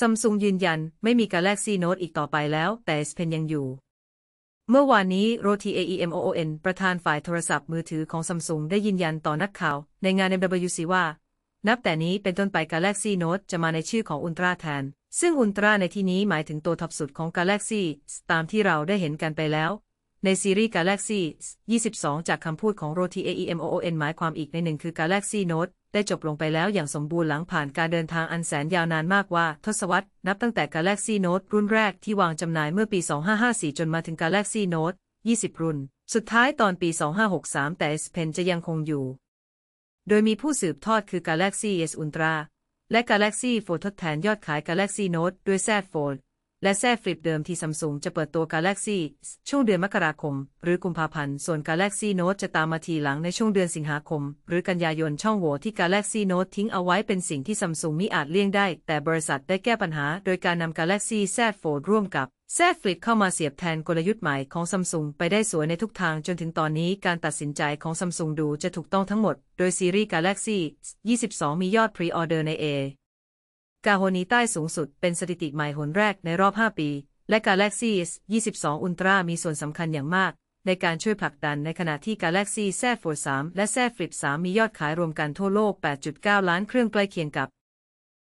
ซัมซุงยืนยันไม่มี Galaxy Note อีกต่อไปแล้ว แต่ S Pen ยังอยู่ เมื่อวานนี้โรตีเอ a อ m อ o อประธานฝ่ายโทรศัพท์มือถือของซัมซุงได้ยืนยันต่อนักข่าว ในงาน MWC ว่า นับแต่นี้เป็นต้นไป Galaxy Note จะมาในชื่อของอุลตร้าแทน ซึ่งอุลตร้าในที่นี้หมายถึงตัวท็อปสุดของ Galaxy ตามที่เราได้เห็นกันไปแล้ว ในซีรีส์ Galaxy 22 จากคำพูดของโรตีเอ a อ m อ o อหมายความอีกในหนึ่งคือ Galaxy Note ได้จบลงไปแล้วอย่างสมบูรณ์หลังผ่านการเดินทางอันแสนยาวนานมากว่าทศวรรษนับตั้งแต่ Galaxy Note รุ่นแรกที่วางจำหน่ายเมื่อปี 2554 จนมาถึง Galaxy Note 20 รุ่น สุดท้ายตอนปี 2563 แต่ S Pen จะยังคงอยู่ โดยมีผู้สืบทอดคือ Galaxy S Ultra และ Galaxy Fold ทดแทนยอดขาย Galaxy Note ด้วย Z Fold และแท่ฟลิปเดิมที่ซัมซุงจะเปิดตัว Galaxy ช่วงเดือนมกราคม หรือกุมภาพันธ์ ส่วน Galaxy Note จะตามมาทีหลังในช่วงเดือนสิงหาคม หรือกันยายนช่องโหว่ที่ Galaxy Note ทิ้งเอาไว้เป็นสิ่งที่ซัมซุงมิอาจเลี่ยงได้ แต่บริษัทได้แก้ปัญหาโดยการนำ Galaxy Z Fold ร่วมกับแทฟฟลิตเข้ามาเสียบแทนกลยุทธ์ใหม่ของซัมซุงไปได้สวยในทุกทางจนถึงตอนนี้การตัดสินใจของซัมซุงดูจะถูกต้องทั้งหมด โดยซีรีส์ Galaxy 22 มียอดพรีออเดอร์ใน A กาโฮนีใต้สูงสุดเป็นสถิติใหม่หนแรกในรอบ 5 ปี และ Galaxy S22 Ultra มีส่วนสำคัญอย่างมาก ในการช่วยผลักดันในขณะที่ Galaxy Z Fold 3และ Z Flip 3มียอดขายรวมกันทั่วโลก 8.9 ล้านเครื่องใกล้เคียงกับ